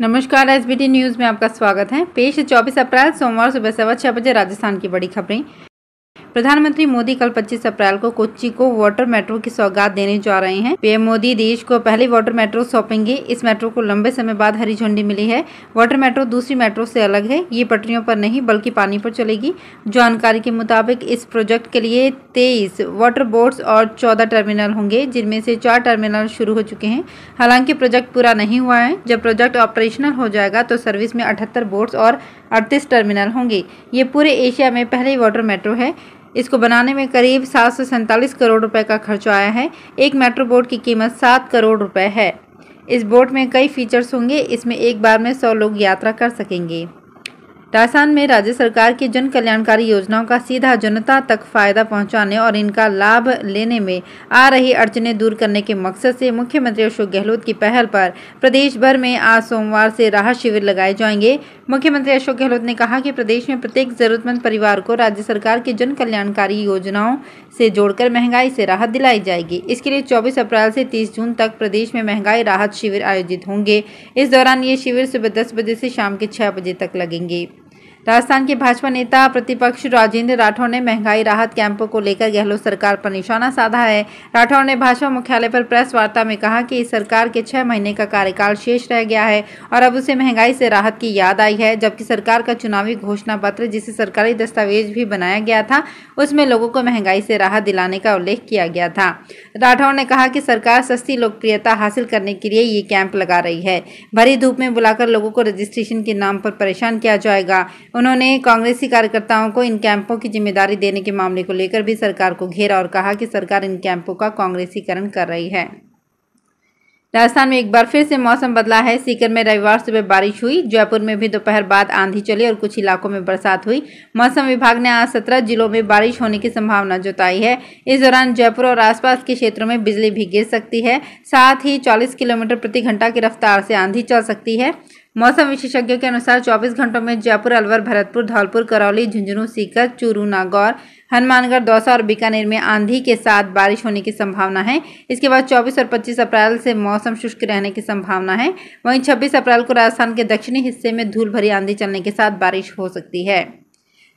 नमस्कार S news में आपका स्वागत है पेश 24 अप्रैल सोमवार सुबह सवा छः बजे राजस्थान की बड़ी खबरें प्रधानमंत्री मोदी कल 25 अप्रैल को कोच्चि को वाटर मेट्रो की सौगात देने जा रहे हैं पीएम मोदी देश को पहली वाटर मेट्रो सौंपेंगे इस मेट्रो को लंबे समय बाद हरी झंडी मिली है वाटर मेट्रो दूसरी मेट्रो से अलग है ये पटरियों पर नहीं बल्कि पानी पर चलेगी जानकारी के मुताबिक इस प्रोजेक्ट के लिए तेईस वाटर बोर्ड्स और चौदह टर्मिनल होंगे जिनमें से चार टर्मिनल शुरू हो चुके हैं हालांकि प्रोजेक्ट पूरा नहीं हुआ है जब प्रोजेक्ट ऑपरेशनल हो जाएगा तो सर्विस में अठहत्तर बोर्ड्स और अड़तीस टर्मिनल होंगे ये पूरे एशिया में पहली वाटर मेट्रो है इसको बनाने में करीब सात सौ सैंतालीस करोड़ रुपए का खर्च आया है एक मेट्रो बोट की कीमत सात करोड़ रुपए है इस बोट में कई फीचर्स होंगे इसमें एक बार में सौ लोग यात्रा कर सकेंगे राजस्थान में राज्य सरकार की जन कल्याणकारी योजनाओं का सीधा जनता तक फायदा पहुंचाने और इनका लाभ लेने में आ रही अड़चने दूर करने के मकसद से मुख्यमंत्री अशोक गहलोत की पहल पर प्रदेश भर में आज सोमवार से राहत शिविर लगाए जाएंगे मुख्यमंत्री अशोक गहलोत ने कहा कि प्रदेश में प्रत्येक जरूरतमंद परिवार को राज्य सरकार की जन कल्याणकारी योजनाओं से जोड़कर महंगाई से राहत दिलाई जाएगी इसके लिए चौबीस अप्रैल से तीस जून तक प्रदेश में महंगाई राहत शिविर आयोजित होंगे इस दौरान ये शिविर सुबह दस बजे से शाम के छह बजे तक लगेंगे राजस्थान के भाजपा नेता प्रतिपक्ष राजेंद्र राठौर ने महंगाई राहत कैंपों को लेकर गहलोत सरकार पर निशाना साधा है राठौर ने भाजपा मुख्यालय पर प्रेस वार्ता में कहा कि इस सरकार के छह महीने का कार्यकाल शेष रह गया है और अब उसे महंगाई से राहत की याद आई है जबकि सरकार का चुनावी घोषणा पत्र जिसे सरकारी दस्तावेज भी बनाया गया था उसमें लोगों को महंगाई से राहत दिलाने का उल्लेख किया गया था राठौर ने कहा कि सरकार सस्ती लोकप्रियता हासिल करने के लिए ये कैंप लगा रही है भरी धूप में बुलाकर लोगों को रजिस्ट्रेशन के नाम पर परेशान किया जाएगा उन्होंने कांग्रेसी कार्यकर्ताओं को इन कैंपों की जिम्मेदारी देने के मामले को लेकर भी सरकार को घेरा और कहा कि सरकार इन कैंपों का कांग्रेसीकरण कर रही है राजस्थान में एक बार फिर से मौसम बदला है सीकर में रविवार सुबह बारिश हुई जयपुर में भी दोपहर बाद आंधी चली और कुछ इलाकों में बरसात हुई मौसम विभाग ने आज सत्रह जिलों में बारिश होने की संभावना जताई है इस दौरान जयपुर और आसपास के क्षेत्रों में बिजली भी गिर सकती है साथ ही चालीस किलोमीटर प्रति घंटा की रफ्तार से आंधी चल सकती है मौसम विशेषज्ञों के अनुसार 24 घंटों में जयपुर अलवर भरतपुर धौलपुर करौली झुंझुनू सीकर चूरू नागौर हनुमानगढ़ दौसा और बीकानेर में आंधी के साथ बारिश होने की संभावना है इसके बाद 24 और 25 अप्रैल से मौसम शुष्क रहने की संभावना है वहीं 26 अप्रैल को राजस्थान के दक्षिणी हिस्से में धूल भरी आंधी चलने के साथ बारिश हो सकती है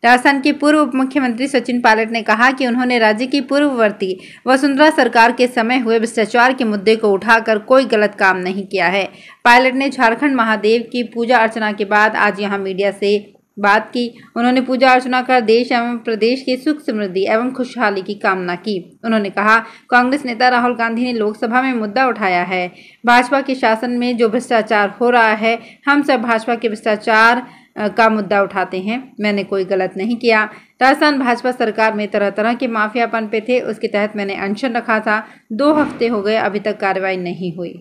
राजस्थान के पूर्व उप मुख्यमंत्री सचिन पायलट ने कहा कि उन्होंने राज्य की पूर्ववर्ती वसुंधरा सरकार के समय हुए भ्रष्टाचार के मुद्दे को उठाकर कोई गलत काम नहीं किया है पायलट ने झारखंड महादेव की पूजा अर्चना के बाद आज यहाँ मीडिया से बात की उन्होंने पूजा अर्चना कर देश एवं प्रदेश की सुख समृद्धि एवं खुशहाली की कामना की उन्होंने कहा कांग्रेस नेता राहुल गांधी ने लोकसभा में मुद्दा उठाया है भाजपा के शासन में जो भ्रष्टाचार हो रहा है हम सब भाजपा के भ्रष्टाचार का मुद्दा उठाते हैं मैंने कोई गलत नहीं किया राजस्थान भाजपा सरकार में तरह तरह के माफिया पनपे थे उसके तहत मैंने अनशन रखा था दो हफ्ते हो गए अभी तक कार्रवाई नहीं हुई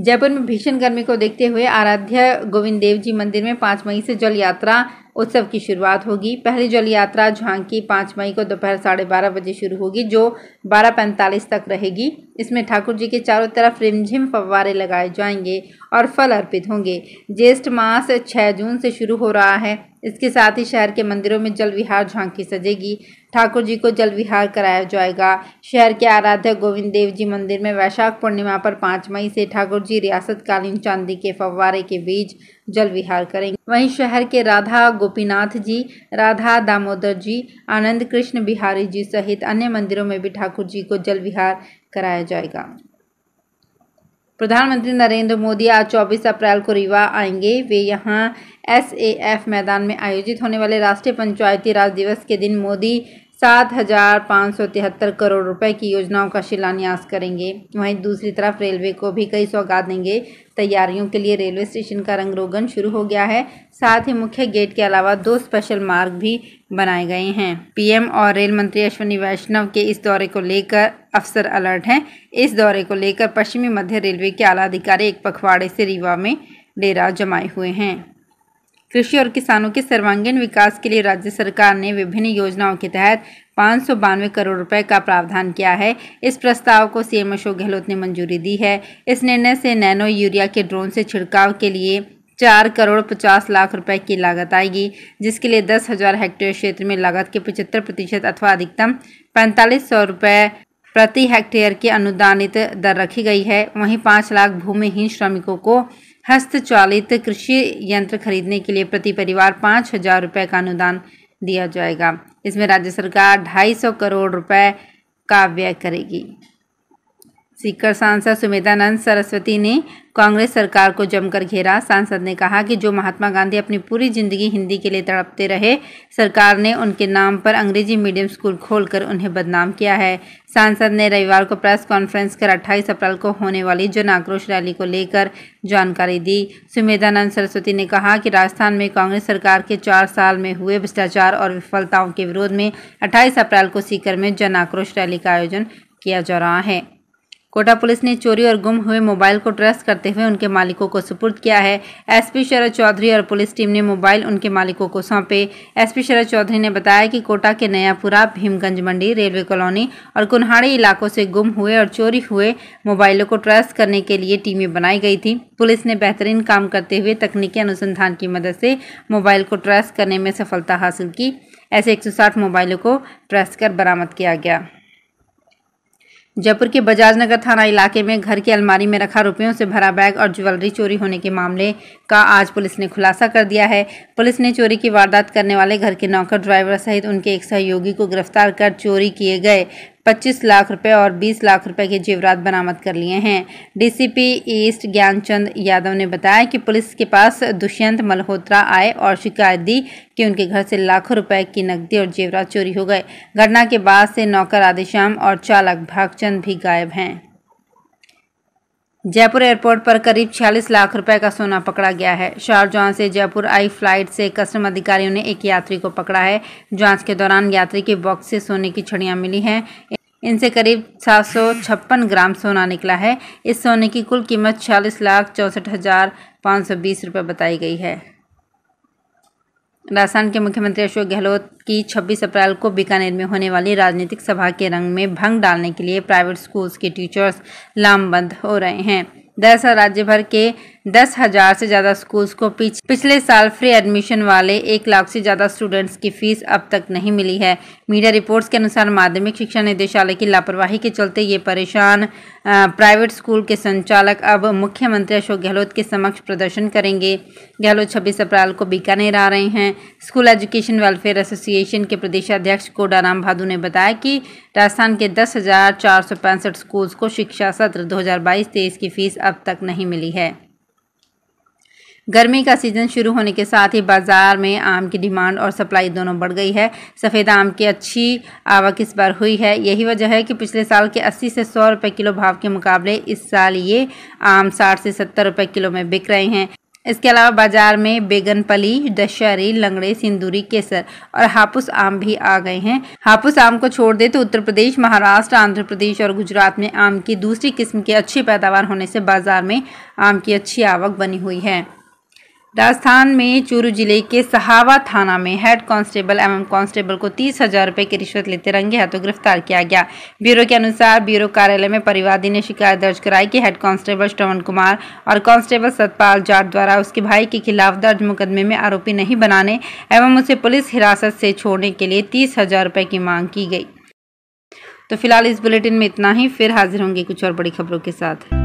जयपुर में भीषण गर्मी को देखते हुए आराध्या गोविंद देव जी मंदिर में पाँच मई से जल यात्रा उत्सव की शुरुआत होगी पहली जल यात्रा झांकी पाँच मई को दोपहर साढ़े बारह बजे शुरू होगी जो बारह पैंतालीस तक रहेगी इसमें ठाकुर जी के चारों तरफ रिमझिम फव्वारे लगाए जाएंगे और फल अर्पित होंगे ज्येष्ठ मास छः जून से शुरू हो रहा है इसके साथ ही शहर के मंदिरों में जल विहार झांकी सजेगी ठाकुर जी को जल विहार कराया जाएगा शहर के आराध्य गोविंद देव जी मंदिर में वैशाख पूर्णिमा पर पाँच मई से ठाकुर जी रियासतकालीन चांदी के फव्वारे के बीच जल विहार करेंगे वहीं शहर के राधा गोपीनाथ जी राधा दामोदर जी आनंद कृष्ण बिहारी जी सहित अन्य मंदिरों में भी ठाकुर जी को जल विहार कराया जाएगा प्रधानमंत्री नरेंद्र मोदी आज 24 अप्रैल को रीवा आएंगे वे यहाँ एसएएफ मैदान में आयोजित होने वाले राष्ट्रीय पंचायती राज दिवस के दिन मोदी सात हज़ार पाँच सौ तिहत्तर करोड़ रुपए की योजनाओं का शिलान्यास करेंगे वहीं दूसरी तरफ रेलवे को भी कई सौगात देंगे तैयारियों के लिए रेलवे स्टेशन का रंग रोगन शुरू हो गया है साथ ही मुख्य गेट के अलावा दो स्पेशल मार्ग भी बनाए गए हैं पीएम और रेल मंत्री अश्विनी वैष्णव के इस दौरे को लेकर अफसर अलर्ट हैं इस दौरे को लेकर पश्चिमी मध्य रेलवे के आला अधिकारी एक पखवाड़े से रीवा में डेरा जमाए हुए हैं कृषि और किसानों के सर्वांगीण विकास के लिए राज्य सरकार ने विभिन्न योजनाओं के तहत पाँच सौ बानवे करोड़ रुपए का प्रावधान किया है इस प्रस्ताव को सीएम अशोक गहलोत ने मंजूरी दी है इस निर्णय से नैनो यूरिया के ड्रोन से छिड़काव के लिए चार करोड़ पचास लाख रुपए की लागत आएगी जिसके लिए दस हजार हेक्टेयर क्षेत्र में लागत के पचहत्तर प्रतिशत अथवा अधिकतम पैंतालीस सौ रुपये प्रति हेक्टेयर की अनुदानित दर रखी गई है वहीं पाँच लाख भूमिहीन श्रमिकों को हस्तचालित कृषि यंत्र खरीदने के लिए प्रति परिवार पाँच हजार रुपये का अनुदान दिया जाएगा इसमें राज्य सरकार ढाई सौ करोड़ रुपए का व्यय करेगी सीकर सांसद सुमेधानंद सरस्वती ने कांग्रेस सरकार को जमकर घेरा सांसद ने कहा कि जो महात्मा गांधी अपनी पूरी जिंदगी हिंदी के लिए तड़पते रहे सरकार ने उनके नाम पर अंग्रेजी मीडियम स्कूल खोलकर उन्हें बदनाम किया है सांसद ने रविवार को प्रेस कॉन्फ्रेंस कर 28 अप्रैल को होने वाली जन आक्रोश रैली को लेकर जानकारी दी सुमेधानंद सरस्वती ने कहा कि राजस्थान में कांग्रेस सरकार के चार साल में हुए भ्रष्टाचार और विफलताओं के विरोध में अट्ठाईस अप्रैल को सीकर में जन आक्रोश रैली का आयोजन किया जा रहा है कोटा पुलिस ने चोरी और गुम हुए मोबाइल को ट्रेस करते हुए उनके मालिकों को सुपुर्द किया है एसपी शरद चौधरी और पुलिस टीम ने मोबाइल उनके मालिकों को सौंपे एसपी शरद चौधरी ने बताया कि कोटा के नयापुरा भीमगंज मंडी रेलवे कॉलोनी और कुन्हाड़ी इलाकों से गुम हुए और चोरी हुए मोबाइलों को ट्रेस करने के लिए टीमें बनाई गई थी पुलिस ने बेहतरीन काम करते हुए तकनीकी अनुसंधान की मदद से मोबाइल को ट्रेस करने में सफलता हासिल की ऐसे एक मोबाइलों को ट्रेस कर बरामद किया गया जयपुर के बजाज नगर थाना इलाके में घर की अलमारी में रखा रुपयों से भरा बैग और ज्वेलरी चोरी होने के मामले का आज पुलिस ने खुलासा कर दिया है पुलिस ने चोरी की वारदात करने वाले घर के नौकर ड्राइवर सहित उनके एक सहयोगी को गिरफ्तार कर चोरी किए गए पच्चीस लाख रुपए और बीस लाख रुपए के जेवरात बरामद कर लिए हैं डीसीपी ईस्ट ज्ञानचंद यादव ने बताया कि पुलिस के पास दुष्यंत मल्होत्रा आए और शिकायत दी कि उनके घर से लाखों रुपए की नकदी और जेवरात चोरी हो गए घटना के बाद से नौकर आदिश्याम और चालक भागचंद भी गायब हैं जयपुर एयरपोर्ट पर करीब 46 लाख रुपए का सोना पकड़ा गया है शारजहां से जयपुर आई फ्लाइट से कस्टम अधिकारियों ने एक यात्री को पकड़ा है जांच के दौरान यात्री के बॉक्स से सोने की छड़ियां मिली हैं इनसे करीब सात ग्राम सोना निकला है इस सोने की कुल कीमत छियालीस लाख चौंसठ हज़ार पाँच सौ बीस रुपये बताई गई है राजस्थान के मुख्यमंत्री अशोक गहलोत की 26 अप्रैल को बीकानेर में होने वाली राजनीतिक सभा के रंग में भंग डालने के लिए प्राइवेट स्कूल्स के टीचर्स लामबंद हो रहे हैं दरअसल राज्य भर के दस हजार से ज़्यादा स्कूल्स को पिछले साल फ्री एडमिशन वाले एक लाख से ज़्यादा स्टूडेंट्स की फीस अब तक नहीं मिली है मीडिया रिपोर्ट्स के अनुसार माध्यमिक शिक्षा निदेशालय की लापरवाही के चलते ये परेशान प्राइवेट स्कूल के संचालक अब मुख्यमंत्री अशोक गहलोत के समक्ष प्रदर्शन करेंगे गहलोत छब्बीस अप्रैल को बीकानेर आ रहे हैं स्कूल एजुकेशन वेलफेयर एसोसिएशन के प्रदेशाध्यक्ष कोडाराम भादू ने बताया कि राजस्थान के दस हज़ार चार सौ पैंसठ स्कूल्स को शिक्षा सत्र बाईस तेईस की फीस अब तक नहीं मिली है गर्मी का सीज़न शुरू होने के साथ ही बाज़ार में आम की डिमांड और सप्लाई दोनों बढ़ गई है सफ़ेद आम की अच्छी आवक इस बार हुई है यही वजह है कि पिछले साल के 80 से 100 रुपए किलो भाव के मुकाबले इस साल ये आम 60 से 70 रुपए किलो में बिक रहे हैं इसके अलावा बाजार में पली दशहरी लंगड़े सिंदूरी केसर और हापुस आम भी आ गए हैं हापुस आम को छोड़ दे तो उत्तर प्रदेश महाराष्ट्र आंध्र प्रदेश और गुजरात में आम की दूसरी किस्म की अच्छी पैदावार होने से बाजार में आम की अच्छी आवक बनी हुई है राजस्थान में चूरू जिले के सहावा थाना में हेड कांस्टेबल एवं कांस्टेबल को तीस हजार रुपये की रिश्वत लेते रंगे हाथों गिरफ्तार किया गया ब्यूरो के अनुसार ब्यूरो कार्यालय में परिवादी ने शिकायत दर्ज कराई कि हेड कांस्टेबल श्रवण कुमार और कांस्टेबल सतपाल जाट द्वारा उसके भाई के खिलाफ दर्ज मुकदमे में आरोपी नहीं बनाने एवं उसे पुलिस हिरासत से छोड़ने के लिए तीस हजार की मांग की गई तो फिलहाल इस बुलेटिन में इतना ही फिर हाजिर होंगे कुछ और बड़ी खबरों के साथ